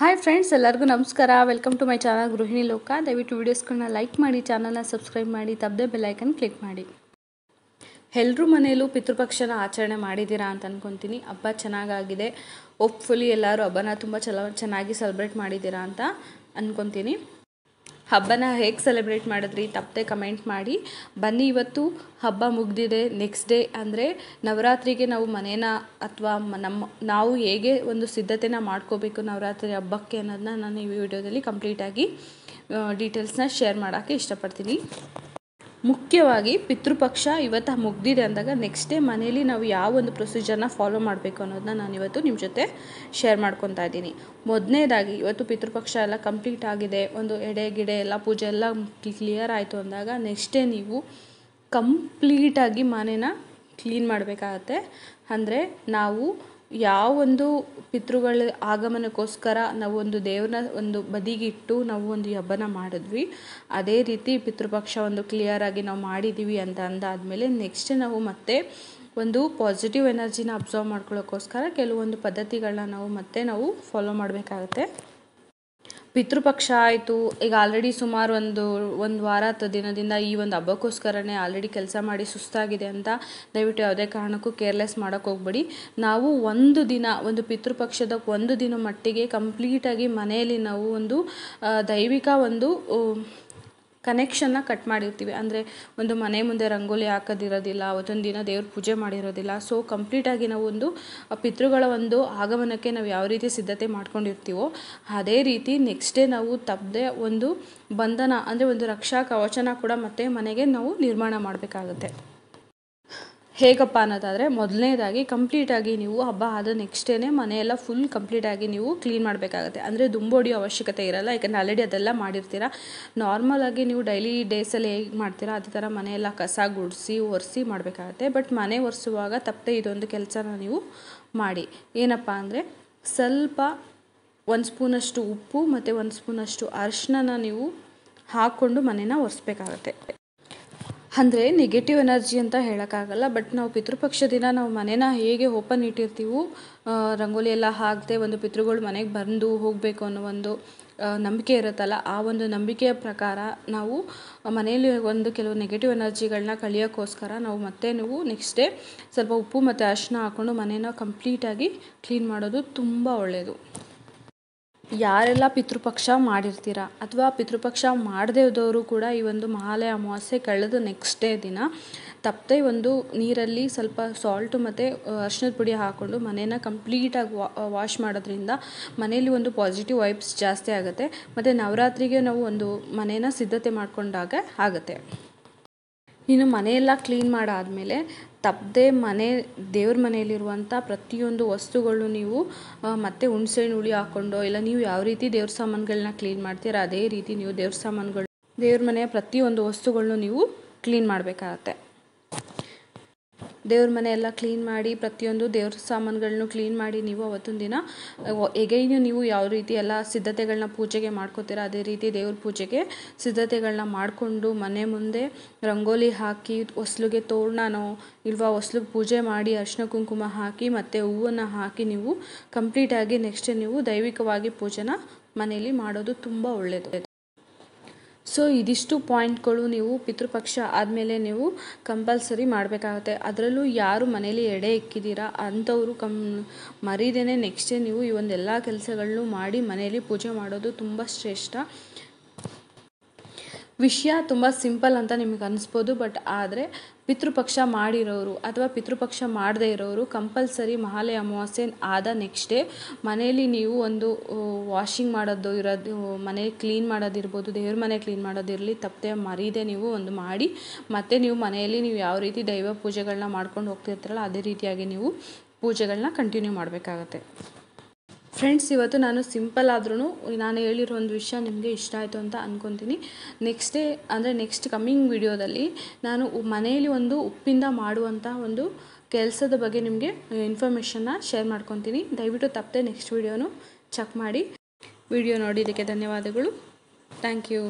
hi friends ಎಲ್ಲರಿಗೂ ನಮಸ್ಕಾರ welcome to my channel ಗೃಹಿಣಿ ಲೋಕ ದಯವಿಟ್ಟು ವೀಡಿಯೋಸ್ಗಳನ್ನ ಲೈಕ್ ಮಾಡಿ ಚಾನಲ್ನ ಸಬ್ಸ್ಕ್ರೈಬ್ ಮಾಡಿ ತಪ್ಪದೆ ಬೆಲ್ಲೈಕನ್ ಕ್ಲಿಕ್ ಮಾಡಿ ಎಲ್ಲರೂ ಮನೆಯಲ್ಲೂ ಪಿತೃಪಕ್ಷನ ಆಚರಣೆ ಮಾಡಿದ್ದೀರಾ ಅಂತ ಅಂದ್ಕೊತೀನಿ ಹಬ್ಬ ಚೆನ್ನಾಗಾಗಿದೆ ಹೋಪ್ಫುಲಿ ಎಲ್ಲರೂ ಹಬ್ಬನ ತುಂಬ ಚಲೋ ಚೆನ್ನಾಗಿ ಸೆಲೆಬ್ರೇಟ್ ಮಾಡಿದ್ದೀರಾ ಅಂತ ಅಂದ್ಕೊತೀನಿ ಹಬ್ಬನ ಹೇಗೆ ಸೆಲೆಬ್ರೇಟ್ ಮಾಡಿದ್ರಿ ತಪ್ಪದೆ ಕಮೆಂಟ್ ಮಾಡಿ ಬನ್ನಿ ಇವತ್ತು ಹಬ್ಬ ಮುಗಿದಿದೆ ನೆಕ್ಸ್ಟ್ ಡೇ ಅಂದರೆ ನವರಾತ್ರಿಗೆ ನಾವು ಮನೇನ ಅಥವಾ ನಮ್ಮ ನಾವು ಹೇಗೆ ಒಂದು ಸಿದ್ಧತೆನ ಮಾಡ್ಕೋಬೇಕು ನವರಾತ್ರಿ ಹಬ್ಬಕ್ಕೆ ಅನ್ನೋದನ್ನ ನಾನು ಈ ವಿಡಿಯೋದಲ್ಲಿ ಕಂಪ್ಲೀಟಾಗಿ ಡೀಟೇಲ್ಸ್ನ ಶೇರ್ ಮಾಡೋಕ್ಕೆ ಇಷ್ಟಪಡ್ತೀನಿ ಮುಖ್ಯವಾಗಿ ಪಿತೃಪಕ್ಷ ಇವತ್ತು ಮುಗ್ದಿದೆ ಅಂದಾಗ ನೆಕ್ಸ್ಟ್ ಡೇ ಮನೇಲಿ ನಾವು ಯಾವ ಒಂದು ಪ್ರೊಸೀಜರ್ನ ಫಾಲೋ ಮಾಡಬೇಕು ಅನ್ನೋದನ್ನ ನಾನು ಇವತ್ತು ನಿಮ್ಮ ಜೊತೆ ಶೇರ್ ಮಾಡ್ಕೊತಾ ಇದ್ದೀನಿ ಮೊದಲನೇದಾಗಿ ಇವತ್ತು ಪಿತೃಪಕ್ಷ ಎಲ್ಲ ಕಂಪ್ಲೀಟ್ ಆಗಿದೆ ಒಂದು ಎಡೆ ಗಿಡೆ ಎಲ್ಲ ಪೂಜೆ ಎಲ್ಲ ಕ್ಲಿಯರ್ ಆಯಿತು ಅಂದಾಗ ನೆಕ್ಸ್ಟ್ ಡೇ ನೀವು ಕಂಪ್ಲೀಟಾಗಿ ಮನೇನ ಕ್ಲೀನ್ ಮಾಡಬೇಕಾಗತ್ತೆ ಅಂದರೆ ನಾವು ಯಾವ ಒಂದು ಪಿತೃಗಳ ಆಗಮನಕ್ಕೋಸ್ಕರ ನಾವು ಒಂದು ದೇವ್ರನ್ನ ಒಂದು ಬದಿಗಿಟ್ಟು ನಾವು ಒಂದು ಹಬ್ಬನ ಮಾಡಿದ್ವಿ ಅದೇ ರೀತಿ ಪಿತೃಪಕ್ಷ ಒಂದು ಕ್ಲಿಯರಾಗಿ ನಾವು ಮಾಡಿದ್ದೀವಿ ಅಂತ ಅಂದಾದಮೇಲೆ ನೆಕ್ಸ್ಟ್ ನಾವು ಮತ್ತೆ ಒಂದು ಪಾಸಿಟಿವ್ ಎನರ್ಜಿನ ಅಬ್ಸರ್ವ್ ಮಾಡ್ಕೊಳ್ಳೋಕ್ಕೋಸ್ಕರ ಕೆಲವೊಂದು ಪದ್ಧತಿಗಳನ್ನ ನಾವು ಮತ್ತೆ ನಾವು ಫಾಲೋ ಮಾಡಬೇಕಾಗತ್ತೆ ಪಿತೃಪಕ್ಷ ಆಯಿತು ಈಗ ಆಲ್ರೆಡಿ ಸುಮಾರು ಒಂದು ಒಂದು ವಾರ ಅಥವಾ ದಿನದಿಂದ ಈ ಒಂದು ಹಬ್ಬಕ್ಕೋಸ್ಕರನೇ ಆಲ್ರೆಡಿ ಕೆಲಸ ಮಾಡಿ ಸುಸ್ತಾಗಿದೆ ಅಂತ ದಯವಿಟ್ಟು ಯಾವುದೇ ಕಾರಣಕ್ಕೂ ಕೇರ್ಲೆಸ್ ಮಾಡೋಕ್ಕೆ ಹೋಗ್ಬೇಡಿ ನಾವು ಒಂದು ದಿನ ಒಂದು ಪಿತೃಪಕ್ಷದ ಒಂದು ದಿನ ಮಟ್ಟಿಗೆ ಕಂಪ್ಲೀಟಾಗಿ ಮನೆಯಲ್ಲಿ ನಾವು ಒಂದು ದೈವಿಕ ಒಂದು ಕನೆಕ್ಷನ್ನ ಕಟ್ ಮಾಡಿರ್ತೀವಿ ಅಂದರೆ ಒಂದು ಮನೆ ಮುಂದೆ ರಂಗೋಲಿ ಹಾಕೋದಿರೋದಿಲ್ಲ ಅವತ್ತೊಂದು ದಿನ ದೇವ್ರ ಪೂಜೆ ಮಾಡಿರೋದಿಲ್ಲ ಸೊ ಕಂಪ್ಲೀಟಾಗಿ ನಾವು ಒಂದು ಪಿತೃಗಳ ಒಂದು ಆಗಮನಕ್ಕೆ ನಾವು ಯಾವ ರೀತಿ ಸಿದ್ಧತೆ ಮಾಡ್ಕೊಂಡಿರ್ತೀವೋ ಅದೇ ರೀತಿ ನೆಕ್ಸ್ಟ್ ಡೇ ನಾವು ತಪ್ಪದೆ ಒಂದು ಬಂಧನ ಅಂದರೆ ಒಂದು ರಕ್ಷಾ ಕವಚನ ಕೂಡ ಮತ್ತೆ ಮನೆಗೆ ನಾವು ನಿರ್ಮಾಣ ಮಾಡಬೇಕಾಗುತ್ತೆ ಹೇಗಪ್ಪ ಅನ್ನೋದಾದರೆ ಮೊದಲನೇದಾಗಿ ಕಂಪ್ಲೀಟಾಗಿ ನೀವು ಹಬ್ಬ ಆದ ನೆಕ್ಸ್ಟ್ ಡೇನೇ ಮನೆಯೆಲ್ಲ ಫುಲ್ ಕಂಪ್ಲೀಟಾಗಿ ನೀವು ಕ್ಲೀನ್ ಮಾಡಬೇಕಾಗುತ್ತೆ ಅಂದರೆ ದುಂಬೋಡಿಯೋ ಅವಶ್ಯಕತೆ ಇರಲ್ಲ ಯಾಕಂದರೆ ಆಲ್ರೆಡಿ ಅದೆಲ್ಲ ಮಾಡಿರ್ತೀರ ನಾರ್ಮಲಾಗಿ ನೀವು ಡೈಲಿ ಡೇಸಲ್ಲಿ ಹೇಗೆ ಮಾಡ್ತೀರಾ ಅದೇ ಥರ ಮನೆಯೆಲ್ಲ ಕಸ ಗುಡಿಸಿ ಒರೆಸಿ ಮಾಡಬೇಕಾಗತ್ತೆ ಬಟ್ ಮನೆ ಒರೆಸುವಾಗ ತಪ್ಪದೆ ಇದೊಂದು ಕೆಲಸನ ನೀವು ಮಾಡಿ ಏನಪ್ಪ ಅಂದರೆ ಸ್ವಲ್ಪ ಒಂದು ಸ್ಪೂನಷ್ಟು ಉಪ್ಪು ಮತ್ತು ಒಂದು ಸ್ಪೂನಷ್ಟು ಅರ್ಶಿನ ನೀವು ಹಾಕ್ಕೊಂಡು ಮನೇನ ಒರೆಸ್ಬೇಕಾಗತ್ತೆ ಅಂದರೆ ನೆಗೆಟಿವ್ ಎನರ್ಜಿ ಅಂತ ಹೇಳೋಕ್ಕಾಗಲ್ಲ ಬಟ್ ನಾವು ಪಿತೃಪಕ್ಷ ದಿನ ನಾವು ಮನೆನ ಹೇಗೆ ಓಪನ್ ಇಟ್ಟಿರ್ತೀವೋ ರಂಗೋಲಿ ಎಲ್ಲ ಹಾಕದೆ ಒಂದು ಪಿತೃಗಳು ಮನೆಗೆ ಬಂದು ಹೋಗಬೇಕು ಅನ್ನೋ ಒಂದು ನಂಬಿಕೆ ಇರುತ್ತಲ್ಲ ಆ ಒಂದು ನಂಬಿಕೆಯ ಪ್ರಕಾರ ನಾವು ಮನೆಯಲ್ಲಿ ಒಂದು ಕೆಲವು ನೆಗೆಟಿವ್ ಎನರ್ಜಿಗಳನ್ನ ಕಳಿಯೋಕ್ಕೋಸ್ಕರ ನಾವು ಮತ್ತೆ ನೀವು ನೆಕ್ಸ್ಟ್ ಡೇ ಸ್ವಲ್ಪ ಉಪ್ಪು ಮತ್ತು ಅರಿಶಿನ ಹಾಕ್ಕೊಂಡು ಮನೇನ ಕಂಪ್ಲೀಟಾಗಿ ಕ್ಲೀನ್ ಮಾಡೋದು ತುಂಬ ಒಳ್ಳೆಯದು ಯಾರೆಲ್ಲ ಪಿತೃಪಕ್ಷ ಮಾಡಿರ್ತೀರ ಅಥವಾ ಪಿತೃಪಕ್ಷ ಮಾಡದೇ ಇದ್ದವರು ಕೂಡ ಈ ಒಂದು ಮಹಾಲಯ ಅಮಾವಾಸ್ಯೆ ಕಳೆದ ನೆಕ್ಸ್ಟ್ ಡೇ ದಿನ ತಪ್ಪದೆ ಒಂದು ನೀರಲ್ಲಿ ಸ್ವಲ್ಪ ಸಾಲ್ಟು ಮತ್ತು ಅರ್ಶಿನದ ಪುಡಿ ಹಾಕ್ಕೊಂಡು ಮನೇನ ಕಂಪ್ಲೀಟಾಗಿ ವಾಶ್ ಮಾಡೋದ್ರಿಂದ ಮನೆಯಲ್ಲಿ ಒಂದು ಪಾಸಿಟಿವ್ ವೈಬ್ಸ್ ಜಾಸ್ತಿ ಆಗುತ್ತೆ ಮತ್ತು ನವರಾತ್ರಿಗೆ ನಾವು ಒಂದು ಮನೇನ ಸಿದ್ಧತೆ ಮಾಡಿಕೊಂಡಾಗ ಆಗುತ್ತೆ ಇನ್ನು ಮನೆಯೆಲ್ಲ ಕ್ಲೀನ್ ಮಾಡಾದಮೇಲೆ ತಪ್ಪದೆ ಮನೆ ದೇವ್ರ ಮನೆಯಲ್ಲಿರುವಂಥ ಪ್ರತಿಯೊಂದು ವಸ್ತುಗಳು ನೀವು ಮತ್ತೆ ಹುಣ್ಸೆಹಣ್ಣು ಹುಳಿ ಹಾಕ್ಕೊಂಡೋ ಇಲ್ಲ ನೀವು ಯಾವ ರೀತಿ ದೇವ್ರ ಸಾಮಾನುಗಳನ್ನ ಕ್ಲೀನ್ ಮಾಡ್ತೀರ ಅದೇ ರೀತಿ ನೀವು ದೇವ್ರ ಸಾಮಾನುಗಳು ದೇವ್ರ ಮನೆಯ ಪ್ರತಿಯೊಂದು ವಸ್ತುಗಳನ್ನೂ ನೀವು ಕ್ಲೀನ್ ಮಾಡಬೇಕಾಗತ್ತೆ ದೇವ್ರ ಮನೆ ಎಲ್ಲ ಕ್ಲೀನ್ ಮಾಡಿ ಪ್ರತಿಯೊಂದು ದೇವ್ರ ಸಾಮಾನುಗಳನ್ನು ಕ್ಲೀನ್ ಮಾಡಿ ನೀವು ಅವತ್ತೊಂದು ದಿನ ಎಗೈನು ನೀವು ಯಾವ ರೀತಿ ಎಲ್ಲ ಸಿದ್ಧತೆಗಳನ್ನ ಪೂಜೆಗೆ ಮಾಡ್ಕೋತೀರ ಅದೇ ರೀತಿ ದೇವ್ರ ಪೂಜೆಗೆ ಸಿದ್ಧತೆಗಳನ್ನ ಮಾಡಿಕೊಂಡು ಮನೆ ಮುಂದೆ ರಂಗೋಲಿ ಹಾಕಿ ಹೊಸಲುಗೆ ತೋರಣನೋ ಇಲ್ವಾ ಹೊಸಲು ಪೂಜೆ ಮಾಡಿ ಅರಿಶಿನ ಕುಂಕುಮ ಹಾಕಿ ಮತ್ತು ಹೂವನ್ನು ಹಾಕಿ ನೀವು ಕಂಪ್ಲೀಟಾಗಿ ನೆಕ್ಸ್ಟ್ ನೀವು ದೈವಿಕವಾಗಿ ಪೂಜೆನ ಮನೆಯಲ್ಲಿ ಮಾಡೋದು ತುಂಬ ಒಳ್ಳೆಯದು ಸೊ ಇದಿಷ್ಟು ಪಾಯಿಂಟ್ಗಳು ನೀವು ಪಿತೃಪಕ್ಷ ಆದಮೇಲೆ ನೀವು ಕಂಪಲ್ಸರಿ ಮಾಡಬೇಕಾಗುತ್ತೆ ಅದರಲ್ಲೂ ಯಾರು ಮನೇಲಿ ಎಡೆ ಇಕ್ಕಿದ್ದೀರಾ ಅಂಥವರು ಕಮ್ ಮರೀದೇನೆ ನೆಕ್ಸ್ಟ್ ಡೇ ನೀವು ಈ ಒಂದೆಲ್ಲ ಕೆಲಸಗಳನ್ನೂ ಮಾಡಿ ಮನೆಯಲ್ಲಿ ಪೂಜೆ ಮಾಡೋದು ತುಂಬ ಶ್ರೇಷ್ಠ ವಿಷಯ ತುಂಬ ಸಿಂಪಲ್ ಅಂತ ನಿಮಗೆ ಅನಿಸ್ಬೋದು ಬಟ್ ಆದರೆ ಪಿತೃಪಕ್ಷ ಮಾಡಿರೋರು ಅಥವಾ ಪಿತೃಪಕ್ಷ ಮಾಡದೇ ಇರೋರು ಕಂಪಲ್ಸರಿ ಮಹಾಲೆ ಅಮಾವಾಸ್ಯೆ ಆದ ನೆಕ್ಸ್ಟ್ ಡೇ ಮನೆಯಲ್ಲಿ ನೀವು ಒಂದು ವಾಷಿಂಗ್ ಮಾಡೋದು ಇರೋದು ಮನೆ ಕ್ಲೀನ್ ಮಾಡೋದಿರ್ಬೋದು ದೇವ್ರ ಮನೆ ಕ್ಲೀನ್ ಮಾಡೋದಿರಲಿ ತಪ್ಪದೆ ಮರೀದೆ ನೀವು ಒಂದು ಮಾಡಿ ಮತ್ತು ನೀವು ಮನೆಯಲ್ಲಿ ನೀವು ಯಾವ ರೀತಿ ದೈವ ಪೂಜೆಗಳನ್ನ ಮಾಡ್ಕೊಂಡು ಹೋಗ್ತಿರ್ತೀರಲ್ಲ ಅದೇ ರೀತಿಯಾಗಿ ನೀವು ಪೂಜೆಗಳನ್ನ ಕಂಟಿನ್ಯೂ ಮಾಡಬೇಕಾಗತ್ತೆ ಫ್ರೆಂಡ್ಸ್ ಇವತ್ತು ನಾನು ಸಿಂಪಲ್ ಆದ್ರೂ ನಾನು ಹೇಳಿರೋ ಒಂದು ವಿಷಯ ನಿಮಗೆ ಇಷ್ಟ ಆಯಿತು ಅಂತ ಅಂದ್ಕೊತೀನಿ ನೆಕ್ಸ್ಟ್ ಡೇ ಅಂದರೆ ನೆಕ್ಸ್ಟ್ ಕಮ್ಮಿಂಗ್ ವಿಡಿಯೋದಲ್ಲಿ ನಾನು ಮನೆಯಲ್ಲಿ ಒಂದು ಉಪ್ಪಿಂದ ಮಾಡುವಂಥ ಒಂದು ಕೆಲಸದ ಬಗ್ಗೆ ನಿಮಗೆ ಇನ್ಫಾರ್ಮೇಷನ್ನ ಶೇರ್ ಮಾಡ್ಕೊತೀನಿ ದಯವಿಟ್ಟು ತಪ್ಪದೆ ನೆಕ್ಸ್ಟ್ ವಿಡಿಯೋನು ಚೆಕ್ ಮಾಡಿ ವಿಡಿಯೋ ನೋಡಿದ್ದಕ್ಕೆ ಧನ್ಯವಾದಗಳು ಥ್ಯಾಂಕ್ ಯು